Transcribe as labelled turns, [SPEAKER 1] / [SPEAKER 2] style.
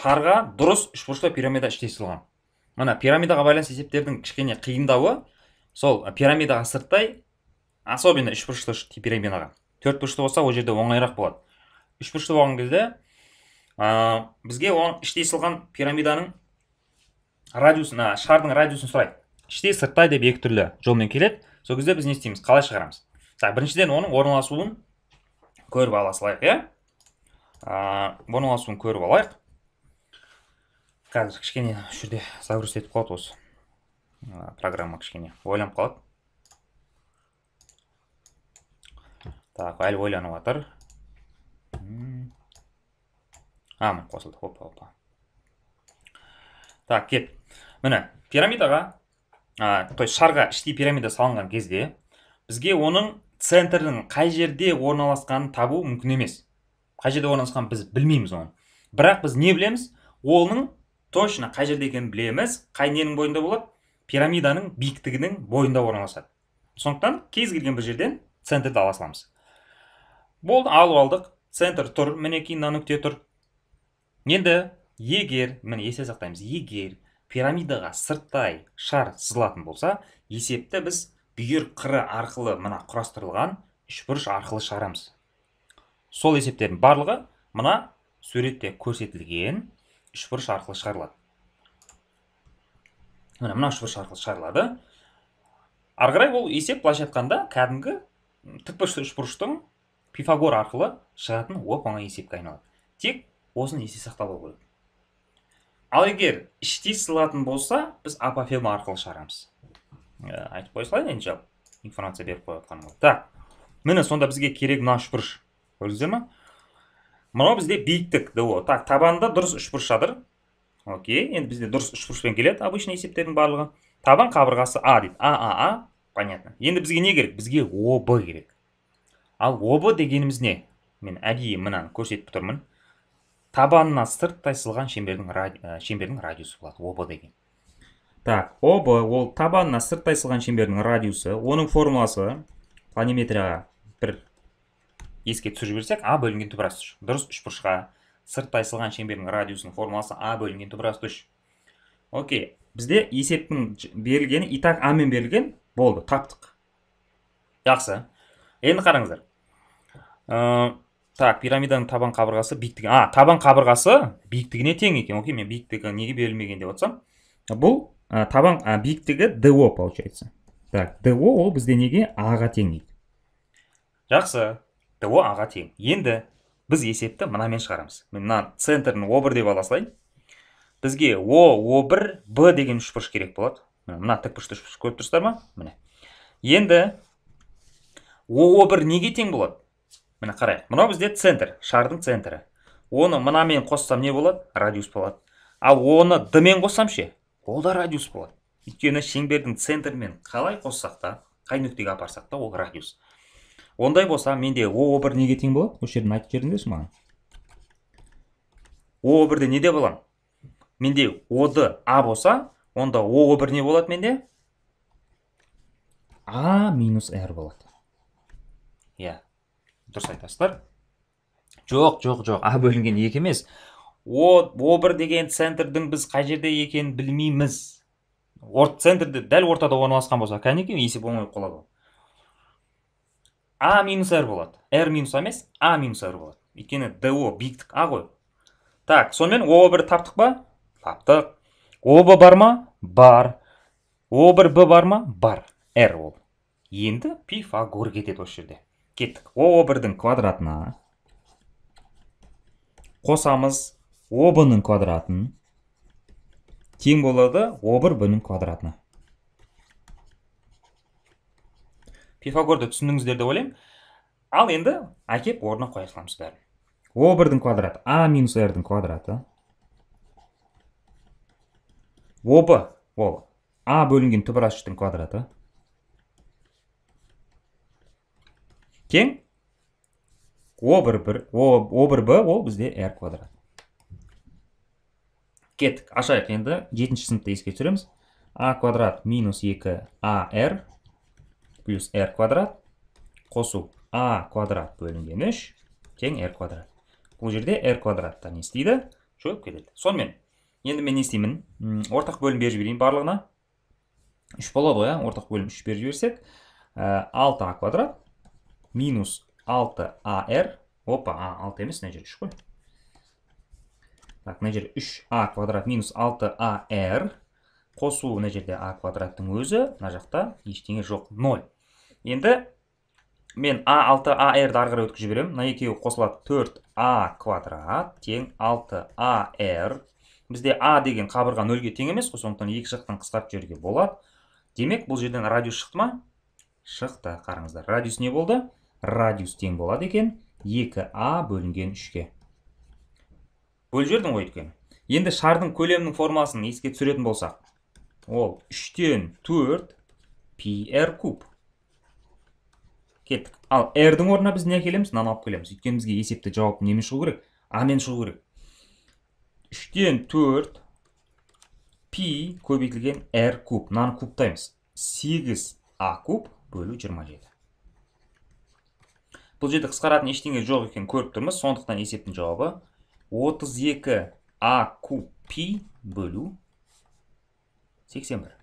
[SPEAKER 1] шарға дұрыс үшбұрышты пирамида іштей сылған мына пирамидаға байланысты есептердің кішкене қиындауы сол пирамидаға сырттай особенно үшбұрышты пирамидаға төртбұрышты болса ол жерде оңайырақ болады үшбұрышты болған кезде ә, бізге оған іштей сылған пирамиданың радиусын ә, шардың радиусын сұрайды іштей сырттай деп екі түрлі жолмен келеді сол кезде біз не істейміз қалай шығарамыз так біріншіден оның орналасуын көріп ала салайық иә орналасуын көріп алайық қазір кішкене осы жерде загрузить етіп қалады осы программа кішкене ойланып қалады так әлі ойланып жатыр а міне қосылды опа опа так кет міне пирамидаға то есть шарға іштей пирамида салынған кезде бізге оның центрінің қай жерде орналасқанын табу мүмкін емес қай жерде орналасқанын біз білмейміз оны бірақ біз не білеміз оның точно қай жерде екенін білеміз қай ненің бойында болады пирамиданың биіктігінің бойында орналасады сондықтан кез келген бір жерден центрді ала саламыз болды алып алдық центр тұр мінекей мына нүкте тұр енді егер міне есте сақтаймыз егер пирамидаға сырттай шар сызылатын болса есепті біз бүйір қыры арқылы мына құрастырылған үшбұрыш арқылы шығарамыз сол есептердің барлығы мына суретте көрсетілген үшбұрыш арқылы шығарылады міне мына үшбұрыш арқылы шығарылады ары қарай ол есеп былайша айтқанда кәдімгі тікбұрыш үшбұрыштың пифагор арқылы шығатын оп оңай есепке айналады тек осыны есте сақтап алу керек ал егер іштей сылатын болса біз апофема арқылы шығарамыз ә, айтып қоя салайын енді жалпы информация беріп қойып жатқаным так міне сонда бізге керек мына үшбұрыш көрдіңіздер ма мынау бізде биіктік так табанда дұрыс үшбұрыш жатыр окей енді бізде дұрыс үшбұрышпен келеді обычный есептердің барлығы табан қабырғасы а дейді а а а понятно енді бізге не керек бізге об керек ал об дегеніміз не мен әдейі мынаны көрсетіп тұрмын табанына сырттай сызылған шеңбердің, ради... Э, шеңбердің радиусы болады об деген так об ол табанына сырттай сызылған шеңбердің радиусы оның формуласы планиметрияға бір еске түсіріп жіберсек а бөлінген түбір үш дұрыс үшбұрышқа сырттай тайсылған шеңбердің радиусының формуласы а бөлінген түбір үш окей бізде есептің берілгені и так амен берілген болды таптық жақсы енді қараңыздар ә, так пирамиданың табан қабырғасы биіктігі а табан қабырғасы биіктігіне тең екен окей мен биіктігі неге берілмеген деп отырсам бұл ә, табан ә, биіктігі до получается так до ол бізде неге аға тең дейді жақсы о аға тең енді біз есепті мынамен шығарамыз мен мына центрін о бір деп ала салайын бізге о о бір б деген үшбұрыш керек болады мына тікбұрышты үшбұрыш көріп тұрсыздар ма міне енді о о бір неге тең болады міне қарайық мынау бізде центр шардың центрі оны мынамен қоссам не болады радиус болады ал оны д мен қоссам ше ол да радиус болады өйткені шеңбердің центрмен қалай қоссақ та қай нүктеге апарсақ та ол радиус ондай болса менде о бір неге тең болады осы жерден айтып жіберіңдерші маған о бірде неде боламын менде оды а болса онда о бір не болады менде а минус р болады иә yeah. дұрыс айтасыздар жоқ жоқ жоқ а бөлінген екі емес о, о бір деген центрдің біз қай жерде екенін білмейміз орт центрде дәл ортада орналасқан болса кәнекей есеп оңай ғой а минус r болады r минус а емес а минус r болады өйткені до биіктік а ғой так сонымен о бір таптық па таптық О бар ма бар о бір б бар ма бар r ол енді пифагор кетеді осы жерде кеттік о бірдің квадратына қосамыз о б квадратын тең болады о бір б квадратына пифагорды түсіндіңіздер деп ойлаймын ал енді әкеп орнына қоя саламыз бәрін о бірдің квадраты а минус рдің квадраты об ол а бөлінген түбір ашықтың квадраты тең о бір бір о бір б ол бізде Р квадрат кеттік ашайық енді жетінші сыныпты еске түсіреміз а квадрат минус екі а р плюс r квадрат қосу a квадрат бөлінген 3 тең r квадрат бұл жерде r квадраттан не істейді жойылып кетеді сонымен енді мен не істеймін ортақ бөлім беріп жіберейін барлығына 3 болады ғой ортақ бөлім 3 беріп жіберсек 6 a квадрат минус 6 ar. опа а 6 емес мына жер 3 қой так мына жер 3 a квадрат минус 6 ar қосу мына жерде а квадраттың өзі мына жақта ештеңе жоқ 0 енді мен а6 ар ары қарай өткізіп жіберемін мына екеуі қосылады 4а квадрат тең 6ар бізде а деген қабырға нөлге тең емес қой сондықтан екі жақтан қысқартып жіберуге болады демек бұл жерден радиус шықты ма шықты қараңыздар радиус не болды радиус тең болады екен 2а бөлінген 3-ке бөліп жібердім ғой өйткені енді шардың көлемінің формасын еске түсіретін болсақ ол 3 төрт 4 пи куб кеттік ал дің орнына біз не әкелеміз мынаны алып келеміз өйткені бізге есепті жауап немен шығу керек а мен шығу керек үштен төрт пи көбейтілген r куб мынаны кубтаймыз сегіз а куб бөлу жиырма жеті бұл жерде қысқаратын ештеңе жоқ екенін көріп тұрмыз сондықтан есептің жауабы 32 а куб пи бөлу бір